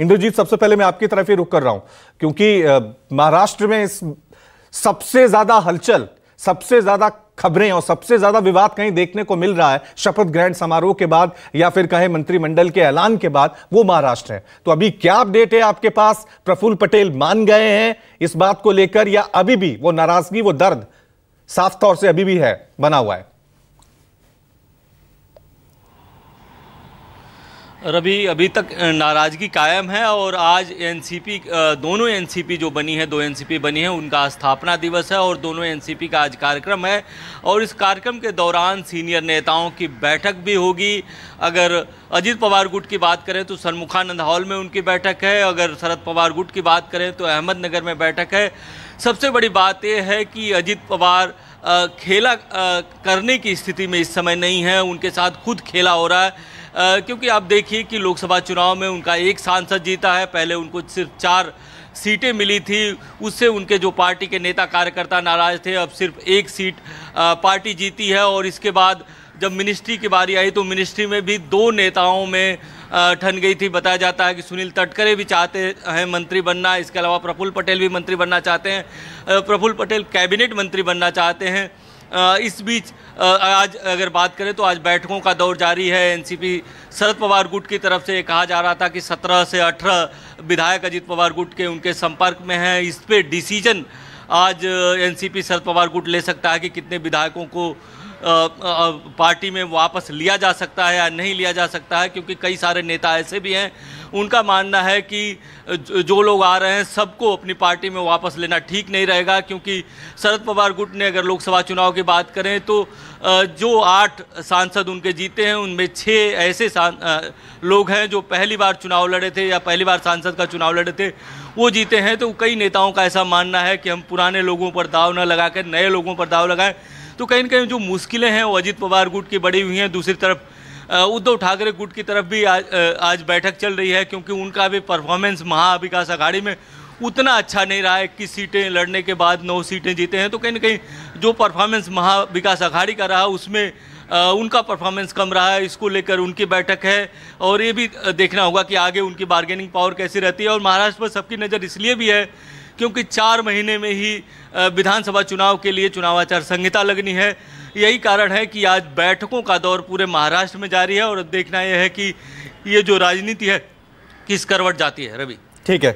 इंद्रजीत सबसे पहले मैं आपकी तरफ ही रुक कर रहा हूं क्योंकि महाराष्ट्र में सबसे ज्यादा हलचल सबसे ज्यादा खबरें और सबसे ज्यादा विवाद कहीं देखने को मिल रहा है शपथ ग्रहण समारोह के बाद या फिर कहें मंत्रिमंडल के ऐलान के बाद वो महाराष्ट्र है तो अभी क्या अपडेट है आपके पास प्रफुल्ल पटेल मान गए हैं इस बात को लेकर या अभी भी वो नाराजगी वो दर्द साफ तौर से अभी भी है बना हुआ है रवि अभी तक नाराज़गी कायम है और आज एनसीपी दोनों एनसीपी जो बनी है दो एनसीपी बनी है उनका स्थापना दिवस है और दोनों एनसीपी का आज कार्यक्रम है और इस कार्यक्रम के दौरान सीनियर नेताओं की बैठक भी होगी अगर अजीत पवार गुट की बात करें तो सन्मुखानंद हॉल में उनकी बैठक है अगर शरद पवार गुट की बात करें तो अहमदनगर में बैठक है सबसे बड़ी बात यह है कि अजीत पवार खेला करने की स्थिति में इस समय नहीं है उनके साथ खुद खेला हो रहा है क्योंकि आप देखिए कि लोकसभा चुनाव में उनका एक सांसद जीता है पहले उनको सिर्फ चार सीटें मिली थी उससे उनके जो पार्टी के नेता कार्यकर्ता नाराज थे अब सिर्फ एक सीट पार्टी जीती है और इसके बाद जब मिनिस्ट्री की बारी आई तो मिनिस्ट्री में भी दो नेताओं में ठन गई थी बताया जाता है कि सुनील तटकरे भी चाहते हैं मंत्री बनना इसके अलावा प्रफुल्ल पटेल भी मंत्री बनना चाहते हैं प्रफुल्ल पटेल कैबिनेट मंत्री बनना चाहते हैं इस बीच आज अगर बात करें तो आज बैठकों का दौर जारी है एनसीपी शरद पवार गुट की तरफ से कहा जा रहा था कि 17 से 18 विधायक अजीत पवार गुट के उनके संपर्क में हैं इस पर डिसीजन आज एनसीपी शरद पवार गुट ले सकता है कि कितने विधायकों को पार्टी में वापस लिया जा सकता है या नहीं लिया जा सकता है क्योंकि कई सारे नेता ऐसे भी हैं उनका मानना है कि जो लोग आ रहे हैं सबको अपनी पार्टी में वापस लेना ठीक नहीं रहेगा क्योंकि शरद पवार गुट ने अगर लोकसभा चुनाव की बात करें तो जो आठ सांसद उनके जीते हैं उनमें छः ऐसे लोग हैं जो पहली बार चुनाव लड़े थे या पहली बार सांसद का चुनाव लड़े थे वो जीते हैं तो कई नेताओं का ऐसा मानना है कि हम पुराने लोगों पर दाव न लगा कर नए लोगों पर दाव लगाएं तो कहीं ना कहीं जो मुश्किलें हैं वो अजित पवार गुट की बढ़ी हुई हैं दूसरी तरफ उद्धव ठाकरे गुट की तरफ भी आज, आज बैठक चल रही है क्योंकि उनका भी परफॉर्मेंस महाविकास आघाड़ी में उतना अच्छा नहीं रहा है कि सीटें लड़ने के बाद नौ सीटें जीते हैं तो कहीं ना कहीं जो परफॉर्मेंस महाविकास आघाड़ी का रहा उसमें उनका परफॉर्मेंस कम रहा है इसको लेकर उनकी बैठक है और ये भी देखना होगा कि आगे उनकी बार्गेनिंग पावर कैसी रहती है और महाराष्ट्र पर सबकी नज़र इसलिए भी है क्योंकि चार महीने में ही विधानसभा चुनाव के लिए चुनाव आचार संहिता लगनी है यही कारण है कि आज बैठकों का दौर पूरे महाराष्ट्र में जारी है और देखना यह है कि ये जो राजनीति है किस करवट जाती है रवि ठीक है